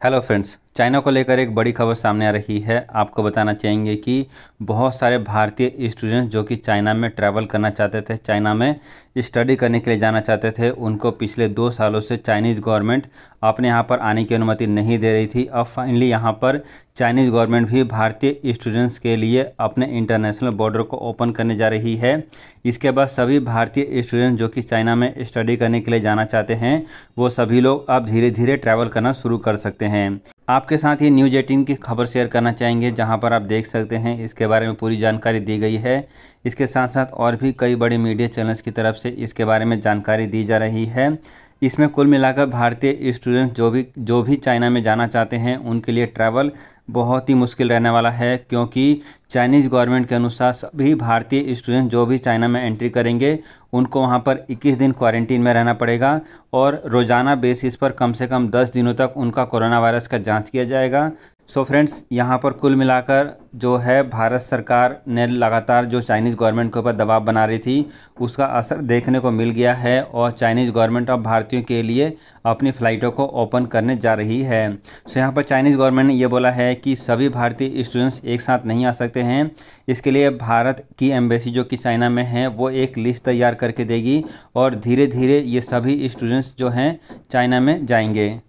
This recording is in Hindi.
Hello friends, चाइना को लेकर एक बड़ी खबर सामने आ रही है आपको बताना चाहेंगे कि बहुत सारे भारतीय स्टूडेंट्स जो कि चाइना में ट्रैवल करना चाहते थे चाइना में स्टडी करने के लिए जाना चाहते थे उनको पिछले दो सालों से चाइनीज़ गवर्नमेंट अपने यहाँ पर आने की अनुमति नहीं दे रही थी अब फाइनली यहाँ पर चाइनीज़ गवर्नमेंट भी भारतीय स्टूडेंट्स के लिए अपने इंटरनेशनल बॉर्डर को ओपन करने जा रही है इसके बाद सभी भारतीय स्टूडेंट जो कि चाइना में स्टडी करने के लिए जाना चाहते हैं वो सभी लोग अब धीरे धीरे ट्रैवल करना शुरू कर सकते हैं आपके साथ ये न्यूज एटीन की खबर शेयर करना चाहेंगे जहां पर आप देख सकते हैं इसके बारे में पूरी जानकारी दी गई है इसके साथ साथ और भी कई बड़े मीडिया चैनल्स की तरफ से इसके बारे में जानकारी दी जा रही है इसमें कुल मिलाकर भारतीय स्टूडेंट्स जो भी जो भी चाइना में जाना चाहते हैं उनके लिए ट्रैवल बहुत ही मुश्किल रहने वाला है क्योंकि चाइनीज़ गवर्नमेंट के अनुसार सभी भारतीय स्टूडेंट्स जो भी चाइना में एंट्री करेंगे उनको वहाँ पर 21 दिन क्वारंटीन में रहना पड़ेगा और रोज़ाना बेसिस पर कम से कम 10 दिनों तक उनका कोरोना वायरस का जाँच किया जाएगा सो फ्रेंड्स यहाँ पर कुल मिलाकर जो है भारत सरकार ने लगातार जो चाइनीज़ गवर्नमेंट के ऊपर दबाव बना रही थी उसका असर देखने को मिल गया है और चाइनीज़ गवर्नमेंट अब भारतीयों के लिए अपनी फ़्लाइटों को ओपन करने जा रही है सो so, यहाँ पर चाइनीज़ गवर्नमेंट ने यह बोला है कि सभी भारतीय स्टूडेंट्स एक साथ नहीं आ सकते हैं इसके लिए भारत की एम्बेसी जो कि चाइना में है वो एक लिस्ट तैयार करके देगी और धीरे धीरे ये सभी स्टूडेंट्स जो हैं चाइना में जाएंगे